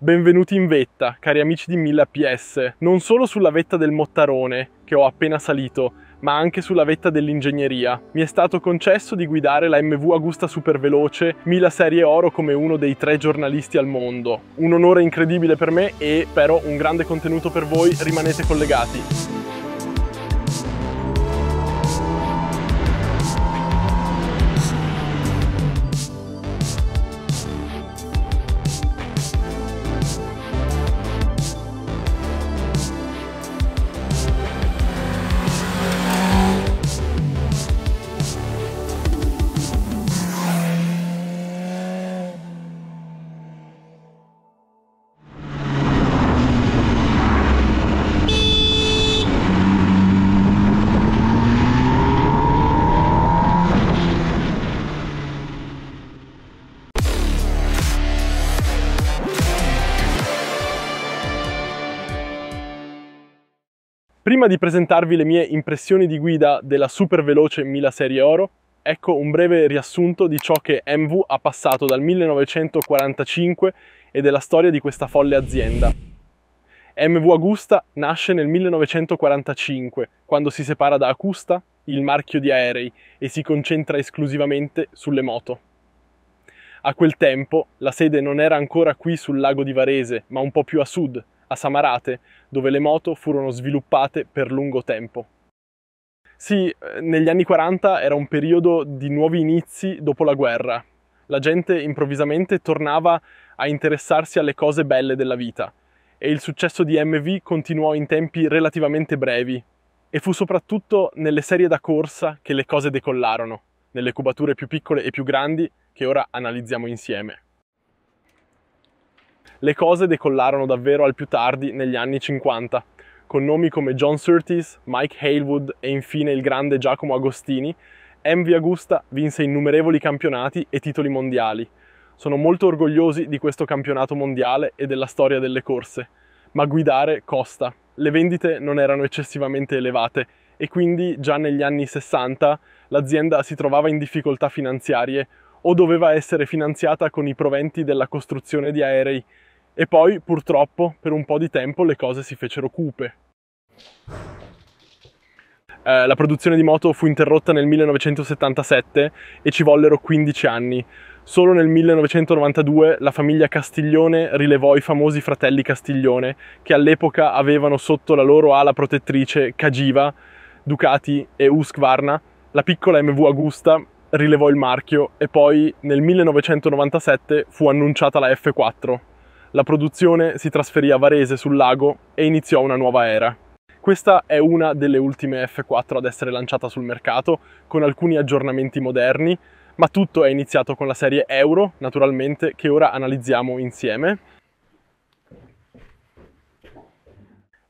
Benvenuti in vetta, cari amici di 1000 PS, non solo sulla vetta del Mottarone, che ho appena salito, ma anche sulla vetta dell'ingegneria. Mi è stato concesso di guidare la MV Agusta Superveloce 1000 Serie Oro come uno dei tre giornalisti al mondo. Un onore incredibile per me e, però, un grande contenuto per voi, rimanete collegati. Prima di presentarvi le mie impressioni di guida della super veloce 1000 Serie Oro, ecco un breve riassunto di ciò che MV ha passato dal 1945 e della storia di questa folle azienda. MV Agusta nasce nel 1945, quando si separa da Acusta, il marchio di aerei, e si concentra esclusivamente sulle moto. A quel tempo la sede non era ancora qui sul lago di Varese, ma un po' più a sud, a Samarate, dove le moto furono sviluppate per lungo tempo. Sì, eh, negli anni 40 era un periodo di nuovi inizi dopo la guerra. La gente improvvisamente tornava a interessarsi alle cose belle della vita e il successo di MV continuò in tempi relativamente brevi e fu soprattutto nelle serie da corsa che le cose decollarono, nelle cubature più piccole e più grandi che ora analizziamo insieme le cose decollarono davvero al più tardi negli anni 50, con nomi come John Surtees, Mike Halewood e infine il grande Giacomo Agostini, MV Agusta vinse innumerevoli campionati e titoli mondiali. Sono molto orgogliosi di questo campionato mondiale e della storia delle corse, ma guidare costa. Le vendite non erano eccessivamente elevate e quindi già negli anni 60 l'azienda si trovava in difficoltà finanziarie o doveva essere finanziata con i proventi della costruzione di aerei e poi purtroppo per un po' di tempo le cose si fecero cupe. Eh, la produzione di moto fu interrotta nel 1977 e ci vollero 15 anni. Solo nel 1992 la famiglia Castiglione rilevò i famosi fratelli Castiglione che all'epoca avevano sotto la loro ala protettrice Cagiva, Ducati e Husqvarna. La piccola MV Augusta rilevò il marchio e poi nel 1997 fu annunciata la F4, la produzione si trasferì a Varese sul lago e iniziò una nuova era. Questa è una delle ultime F4 ad essere lanciata sul mercato, con alcuni aggiornamenti moderni, ma tutto è iniziato con la serie Euro, naturalmente, che ora analizziamo insieme.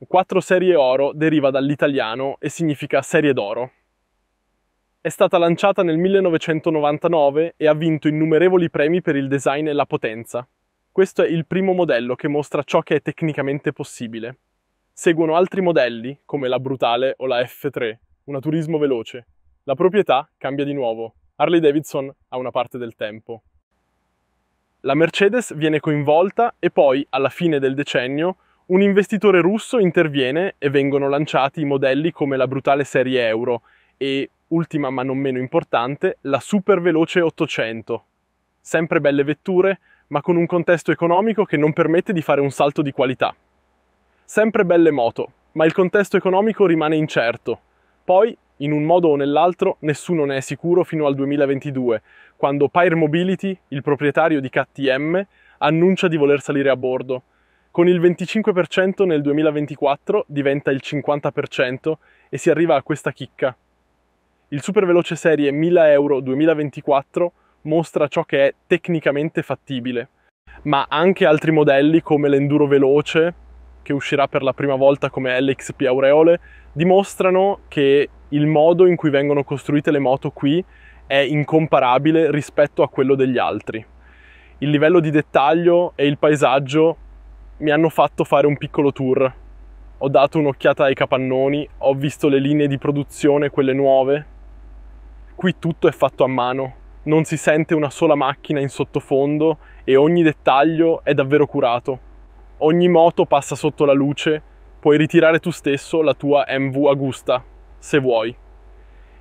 4 serie oro deriva dall'italiano e significa serie d'oro. È stata lanciata nel 1999 e ha vinto innumerevoli premi per il design e la potenza. Questo è il primo modello che mostra ciò che è tecnicamente possibile. Seguono altri modelli, come la Brutale o la F3, una turismo veloce. La proprietà cambia di nuovo. Harley Davidson ha una parte del tempo. La Mercedes viene coinvolta e poi, alla fine del decennio, un investitore russo interviene e vengono lanciati modelli come la brutale serie Euro e, ultima ma non meno importante, la super veloce 800. Sempre belle vetture, ma con un contesto economico che non permette di fare un salto di qualità. Sempre belle moto, ma il contesto economico rimane incerto. Poi, in un modo o nell'altro, nessuno ne è sicuro fino al 2022, quando Pyre Mobility, il proprietario di KTM, annuncia di voler salire a bordo. Con il 25% nel 2024 diventa il 50% e si arriva a questa chicca. Il superveloce serie 1000 euro 2024 mostra ciò che è tecnicamente fattibile ma anche altri modelli come l'enduro veloce, che uscirà per la prima volta come LXP Aureole, dimostrano che il modo in cui vengono costruite le moto qui è incomparabile rispetto a quello degli altri. Il livello di dettaglio e il paesaggio mi hanno fatto fare un piccolo tour. Ho dato un'occhiata ai capannoni, ho visto le linee di produzione, quelle nuove. Qui tutto è fatto a mano, non si sente una sola macchina in sottofondo e ogni dettaglio è davvero curato. Ogni moto passa sotto la luce, puoi ritirare tu stesso la tua MV Agusta, se vuoi.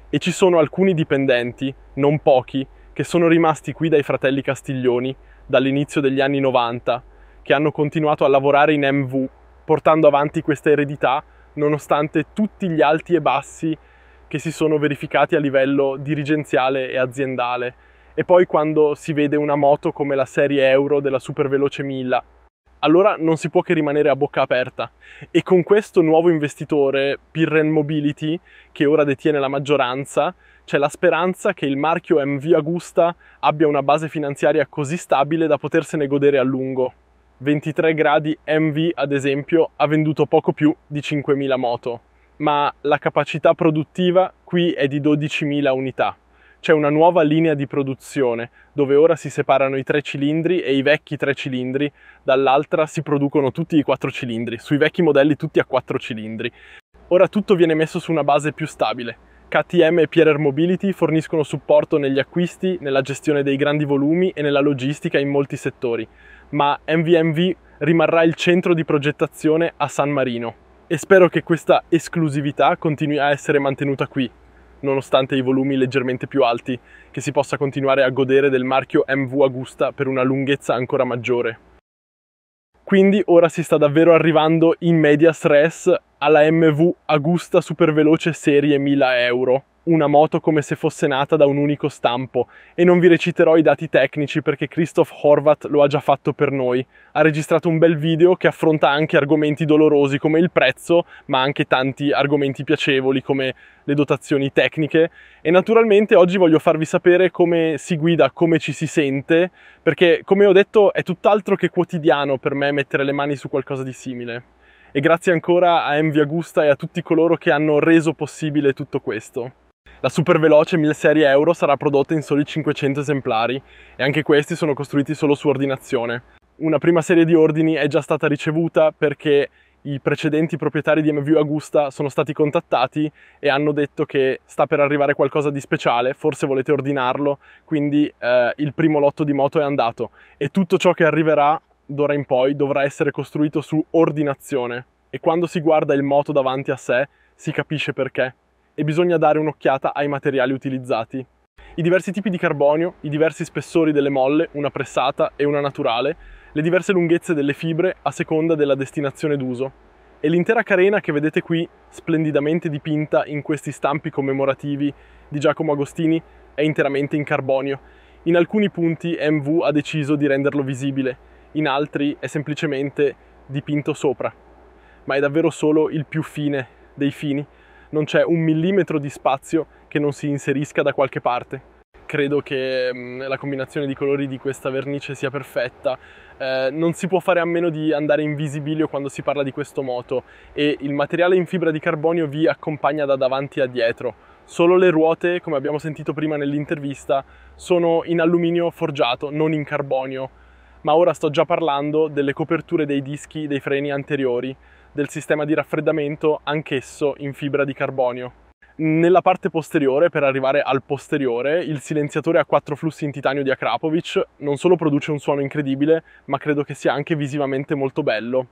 E ci sono alcuni dipendenti, non pochi, che sono rimasti qui dai fratelli Castiglioni dall'inizio degli anni 90, che hanno continuato a lavorare in MV, portando avanti questa eredità nonostante tutti gli alti e bassi che si sono verificati a livello dirigenziale e aziendale e poi quando si vede una moto come la serie Euro della superveloce 1000. Allora non si può che rimanere a bocca aperta e con questo nuovo investitore, Pirren Mobility, che ora detiene la maggioranza, c'è la speranza che il marchio MV Agusta abbia una base finanziaria così stabile da potersene godere a lungo. 23 gradi MV, ad esempio, ha venduto poco più di 5.000 moto ma la capacità produttiva qui è di 12.000 unità. C'è una nuova linea di produzione dove ora si separano i tre cilindri e i vecchi tre cilindri, dall'altra si producono tutti i quattro cilindri, sui vecchi modelli tutti a quattro cilindri. Ora tutto viene messo su una base più stabile. KTM e Pierer Mobility forniscono supporto negli acquisti, nella gestione dei grandi volumi e nella logistica in molti settori, ma MVMV rimarrà il centro di progettazione a San Marino, e spero che questa esclusività continui a essere mantenuta qui, nonostante i volumi leggermente più alti, che si possa continuare a godere del marchio MV Agusta per una lunghezza ancora maggiore. Quindi ora si sta davvero arrivando in media stress alla MV Agusta Superveloce serie 1000 euro, una moto come se fosse nata da un unico stampo e non vi reciterò i dati tecnici perché Christoph Horvath lo ha già fatto per noi. Ha registrato un bel video che affronta anche argomenti dolorosi come il prezzo, ma anche tanti argomenti piacevoli come le dotazioni tecniche e naturalmente oggi voglio farvi sapere come si guida, come ci si sente, perché come ho detto è tutt'altro che quotidiano per me mettere le mani su qualcosa di simile. E grazie ancora a Envy Augusta e a tutti coloro che hanno reso possibile tutto questo. La super veloce 1000 serie Euro sarà prodotta in soli 500 esemplari e anche questi sono costruiti solo su ordinazione. Una prima serie di ordini è già stata ricevuta perché i precedenti proprietari di MV Agusta sono stati contattati e hanno detto che sta per arrivare qualcosa di speciale, forse volete ordinarlo, quindi eh, il primo lotto di moto è andato e tutto ciò che arriverà d'ora in poi dovrà essere costruito su ordinazione e quando si guarda il moto davanti a sé si capisce perché e bisogna dare un'occhiata ai materiali utilizzati. I diversi tipi di carbonio, i diversi spessori delle molle, una pressata e una naturale, le diverse lunghezze delle fibre a seconda della destinazione d'uso. E l'intera carena che vedete qui, splendidamente dipinta in questi stampi commemorativi di Giacomo Agostini, è interamente in carbonio. In alcuni punti MV ha deciso di renderlo visibile, in altri è semplicemente dipinto sopra. Ma è davvero solo il più fine dei fini non c'è un millimetro di spazio che non si inserisca da qualche parte. Credo che mh, mm, la combinazione di colori di questa vernice sia perfetta. Eh, non si può fare a meno di andare in visibilio quando si parla di questo moto e il materiale in fibra di carbonio vi accompagna da davanti a dietro. Solo le ruote, come abbiamo sentito prima nell'intervista, sono in alluminio forgiato, non in carbonio. Ma ora sto già parlando delle coperture dei dischi dei freni anteriori, del sistema di raffreddamento, anch'esso in fibra di carbonio. Nella parte posteriore, per arrivare al posteriore, il silenziatore a quattro flussi in titanio di Akrapovic non solo produce un suono incredibile, ma credo che sia anche visivamente molto bello.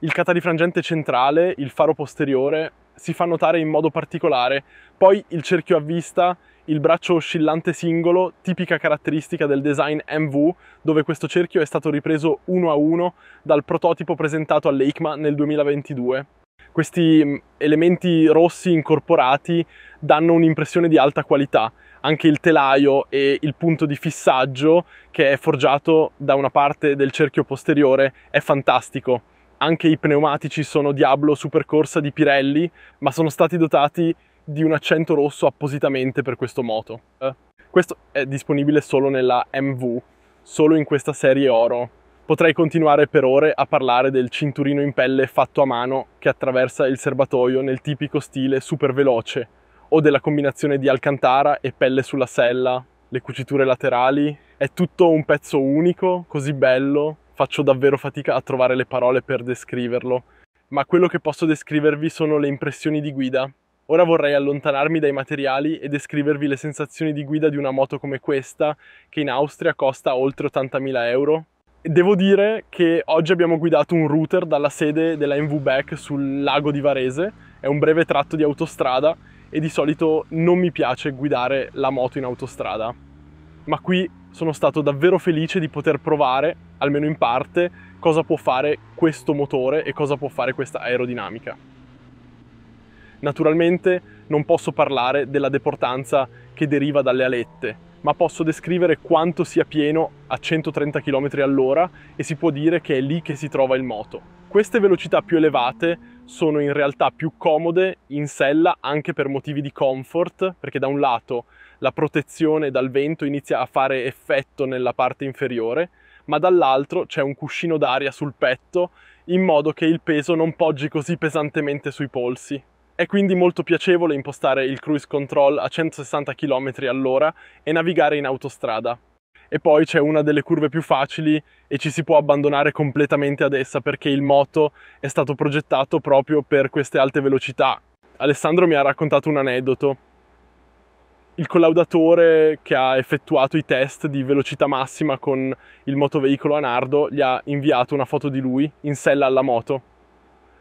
Il catarifrangente centrale, il faro posteriore, si fa notare in modo particolare. Poi il cerchio a vista, il braccio oscillante singolo, tipica caratteristica del design MV, dove questo cerchio è stato ripreso uno a uno dal prototipo presentato all'EICMA nel 2022. Questi mm, elementi rossi incorporati danno un'impressione di alta qualità, anche il telaio e il punto di fissaggio che è forgiato da una parte del cerchio posteriore è fantastico anche i pneumatici sono Diablo Supercorsa di Pirelli, ma sono stati dotati di un accento rosso appositamente per questo moto. Eh, questo è disponibile solo nella MV, solo in questa serie oro. Potrei continuare per ore a parlare del cinturino in pelle fatto a mano che attraversa il serbatoio nel tipico stile super veloce, o della combinazione di alcantara e pelle sulla sella, le cuciture laterali. È tutto un pezzo unico, così bello, faccio davvero fatica a trovare le parole per descriverlo, ma quello che posso descrivervi sono le impressioni di guida. Ora vorrei allontanarmi dai materiali e descrivervi le sensazioni di guida di una moto come questa, che in Austria costa oltre 80.000 euro. Devo dire che oggi abbiamo guidato un router dalla sede della MV Beck sul lago di Varese, è un breve tratto di autostrada e di solito non mi piace guidare la moto in autostrada. Ma qui sono stato davvero felice di poter provare almeno in parte, cosa può fare questo motore e cosa può fare questa aerodinamica. Naturalmente non posso parlare della deportanza che deriva dalle alette, ma posso descrivere quanto sia pieno a 130 km all'ora e si può dire che è lì che si trova il moto. Queste velocità più elevate sono in realtà più comode in sella anche per motivi di comfort, perché da un lato la protezione dal vento inizia a fare effetto nella parte inferiore ma dall'altro c'è un cuscino d'aria sul petto in modo che il peso non poggi così pesantemente sui polsi. È quindi molto piacevole impostare il cruise control a 160 km all'ora e navigare in autostrada. E poi c'è una delle curve più facili e ci si può abbandonare completamente ad essa perché il moto è stato progettato proprio per queste alte velocità. Alessandro mi ha raccontato un aneddoto il collaudatore che ha effettuato i test di velocità massima con il motoveicolo Anardo gli ha inviato una foto di lui in sella alla moto.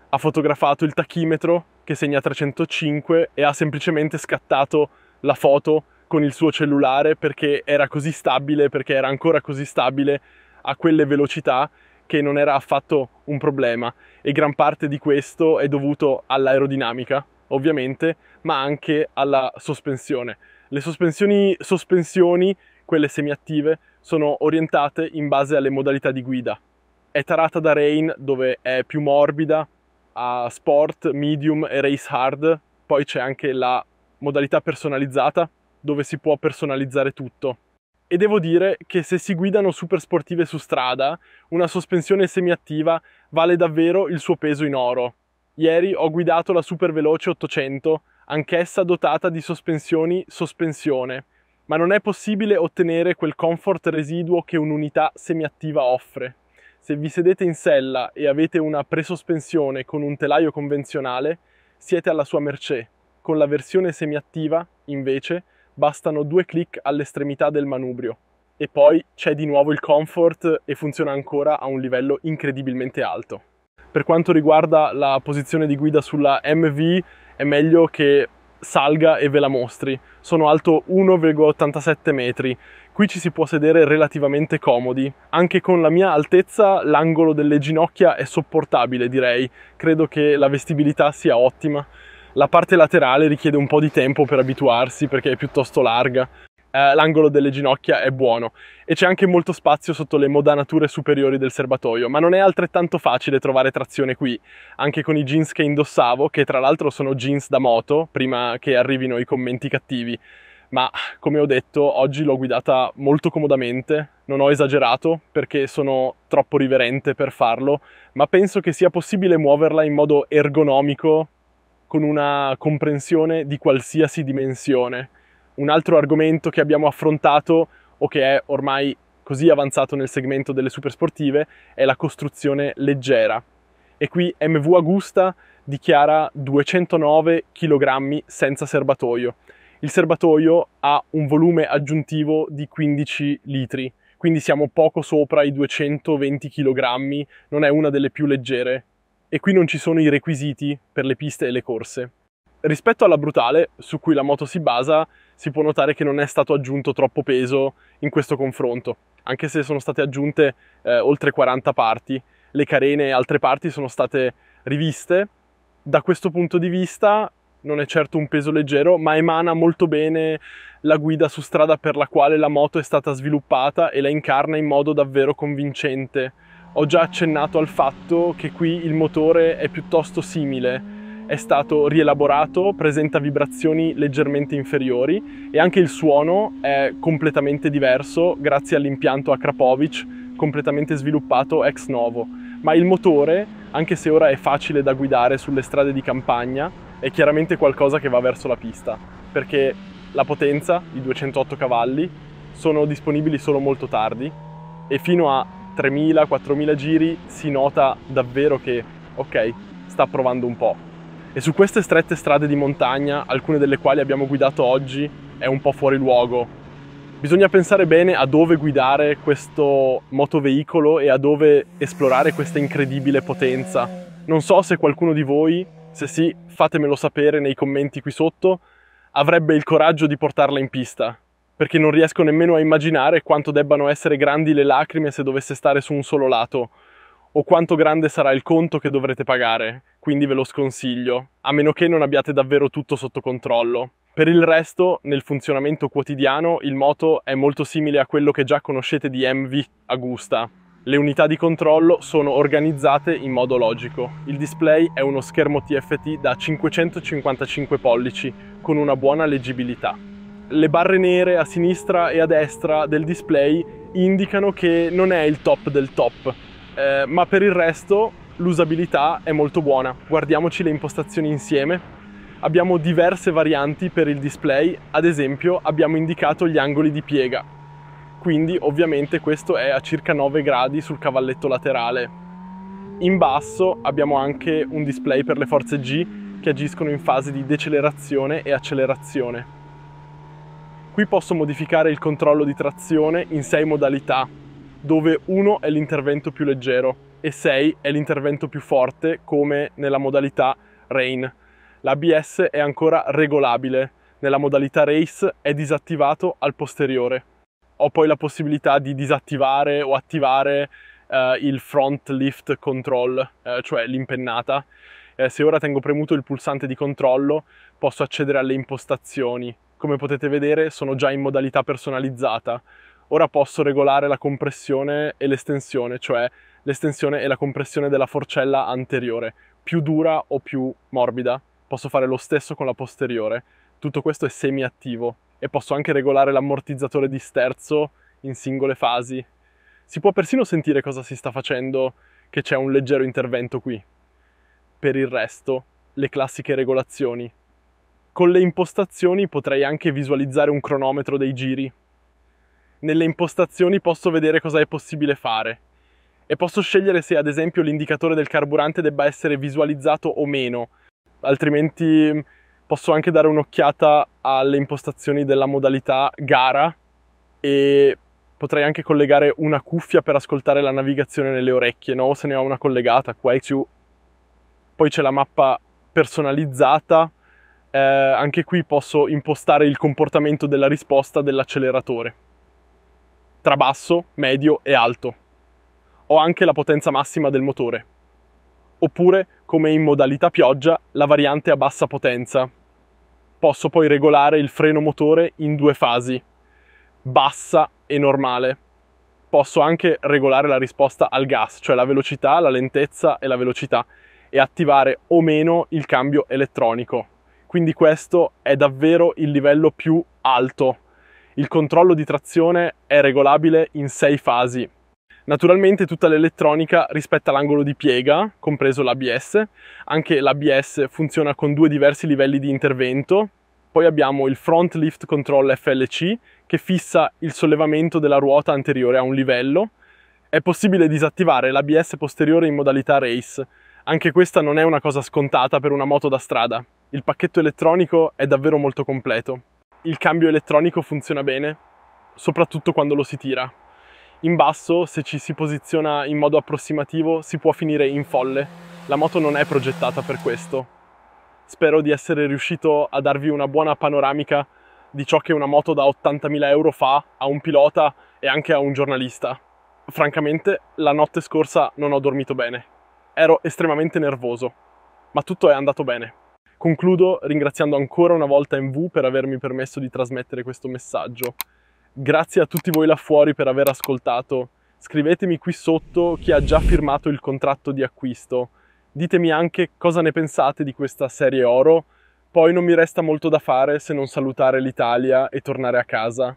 Ha fotografato il tachimetro che segna 305 e ha semplicemente scattato la foto con il suo cellulare perché era così stabile, perché era ancora così stabile a quelle velocità che non era affatto un problema e gran parte di questo è dovuto all'aerodinamica, ovviamente, ma anche alla sospensione. Le sospensioni, sospensioni, quelle semiattive, sono orientate in base alle modalità di guida. È tarata da rain dove è più morbida, a sport, medium e race hard, poi c'è anche la modalità personalizzata dove si può personalizzare tutto. E devo dire che se si guidano super sportive su strada, una sospensione semiattiva vale davvero il suo peso in oro. Ieri ho guidato la super veloce 800 anch'essa dotata di sospensioni sospensione, ma non è possibile ottenere quel comfort residuo che un'unità semiattiva offre. Se vi sedete in sella e avete una presospensione con un telaio convenzionale, siete alla sua mercé. Con la versione semiattiva, invece, bastano due clic all'estremità del manubrio. E poi c'è di nuovo il comfort e funziona ancora a un livello incredibilmente alto. Per quanto riguarda la posizione di guida sulla MV, è meglio che salga e ve la mostri. Sono alto 1,87 metri. Qui ci si può sedere relativamente comodi. Anche con la mia altezza l'angolo delle ginocchia è sopportabile, direi. Credo che la vestibilità sia ottima. La parte laterale richiede un po' di tempo per abituarsi perché è piuttosto larga eh, l'angolo delle ginocchia è buono e c'è anche molto spazio sotto le modanature superiori del serbatoio, ma non è altrettanto facile trovare trazione qui, anche con i jeans che indossavo, che tra l'altro sono jeans da moto, prima che arrivino i commenti cattivi ma come ho detto oggi l'ho guidata molto comodamente, non ho esagerato perché sono troppo riverente per farlo, ma penso che sia possibile muoverla in modo ergonomico con una comprensione di qualsiasi dimensione un altro argomento che abbiamo affrontato o che è ormai così avanzato nel segmento delle supersportive è la costruzione leggera. E qui MV Agusta dichiara 209 kg senza serbatoio. Il serbatoio ha un volume aggiuntivo di 15 litri, quindi siamo poco sopra i 220 kg, non è una delle più leggere. E qui non ci sono i requisiti per le piste e le corse. Rispetto alla brutale, su cui la moto si basa, si può notare che non è stato aggiunto troppo peso in questo confronto. Anche se sono state aggiunte eh, oltre 40 parti, le carene e altre parti sono state riviste. Da questo punto di vista non è certo un peso leggero, ma emana molto bene la guida su strada per la quale la moto è stata sviluppata e la incarna in modo davvero convincente. Ho già accennato al fatto che qui il motore è piuttosto simile è stato rielaborato, presenta vibrazioni leggermente inferiori e anche il suono è completamente diverso grazie all'impianto a Krapovic completamente sviluppato ex novo. Ma il motore, anche se ora è facile da guidare sulle strade di campagna, è chiaramente qualcosa che va verso la pista, perché la potenza, i 208 cavalli, sono disponibili solo molto tardi e fino a 3.000-4.000 giri si nota davvero che, ok, sta provando un po'. E su queste strette strade di montagna, alcune delle quali abbiamo guidato oggi, è un po' fuori luogo. Bisogna pensare bene a dove guidare questo motoveicolo e a dove esplorare questa incredibile potenza. Non so se qualcuno di voi, se sì, fatemelo sapere nei commenti qui sotto, avrebbe il coraggio di portarla in pista, perché non riesco nemmeno a immaginare quanto debbano essere grandi le lacrime se dovesse stare su un solo lato, o quanto grande sarà il conto che dovrete pagare, quindi ve lo sconsiglio, a meno che non abbiate davvero tutto sotto controllo. Per il resto, nel funzionamento quotidiano, il moto è molto simile a quello che già conoscete di MV Agusta, le unità di controllo sono organizzate in modo logico. Il display è uno schermo TFT da 555 pollici con una buona leggibilità. Le barre nere a sinistra e a destra del display indicano che non è il top del top, eh, ma per il resto l'usabilità è molto buona. Guardiamoci le impostazioni insieme. Abbiamo diverse varianti per il display, ad esempio abbiamo indicato gli angoli di piega, quindi ovviamente questo è a circa 9 gradi sul cavalletto laterale. In basso abbiamo anche un display per le forze G che agiscono in fase di decelerazione e accelerazione. Qui posso modificare il controllo di trazione in 6 modalità, dove 1 è l'intervento più leggero e 6 è l'intervento più forte come nella modalità rain. L'ABS è ancora regolabile, nella modalità race è disattivato al posteriore. Ho poi la possibilità di disattivare o attivare eh, il front lift control, eh, cioè l'impennata. Eh, se ora tengo premuto il pulsante di controllo posso accedere alle impostazioni. Come potete vedere sono già in modalità personalizzata, ora posso regolare la compressione e l'estensione, cioè l'estensione e la compressione della forcella anteriore, più dura o più morbida. Posso fare lo stesso con la posteriore. Tutto questo è semiattivo e posso anche regolare l'ammortizzatore di sterzo in singole fasi. Si può persino sentire cosa si sta facendo, che c'è un leggero intervento qui. Per il resto, le classiche regolazioni. Con le impostazioni potrei anche visualizzare un cronometro dei giri, nelle impostazioni posso vedere cosa è possibile fare e posso scegliere se ad esempio l'indicatore del carburante debba essere visualizzato o meno, altrimenti mm, posso anche dare un'occhiata alle impostazioni della modalità gara e potrei anche collegare una cuffia per ascoltare la navigazione nelle orecchie, no? O se ne ho una collegata qua e giù. Poi c'è la mappa personalizzata, eh, anche qui posso impostare il comportamento della risposta dell'acceleratore tra basso, medio e alto. Ho anche la potenza massima del motore. Oppure, come in modalità pioggia, la variante a bassa potenza. Posso poi regolare il freno motore in due fasi, bassa e normale. Posso anche regolare la risposta al gas, cioè la velocità, la lentezza e la velocità, e attivare o meno il cambio elettronico. Quindi questo è davvero il livello più alto il controllo di trazione è regolabile in sei fasi. Naturalmente tutta l'elettronica rispetta l'angolo di piega, compreso l'ABS. Anche l'ABS funziona con due diversi livelli di intervento. Poi abbiamo il Front Lift Control FLC che fissa il sollevamento della ruota anteriore a un livello. È possibile disattivare l'ABS posteriore in modalità race. Anche questa non è una cosa scontata per una moto da strada. Il pacchetto elettronico è davvero molto completo il cambio elettronico funziona bene, soprattutto quando lo si tira. In basso, se ci si posiziona in modo approssimativo, si può finire in folle. La moto non è progettata per questo. Spero di essere riuscito a darvi una buona panoramica di ciò che una moto da 80.000 euro fa a un pilota e anche a un giornalista. Francamente, la notte scorsa non ho dormito bene. Ero estremamente nervoso, ma tutto è andato bene. Concludo ringraziando ancora una volta MV per avermi permesso di trasmettere questo messaggio. Grazie a tutti voi là fuori per aver ascoltato. Scrivetemi qui sotto chi ha già firmato il contratto di acquisto. Ditemi anche cosa ne pensate di questa serie oro. Poi non mi resta molto da fare se non salutare l'Italia e tornare a casa.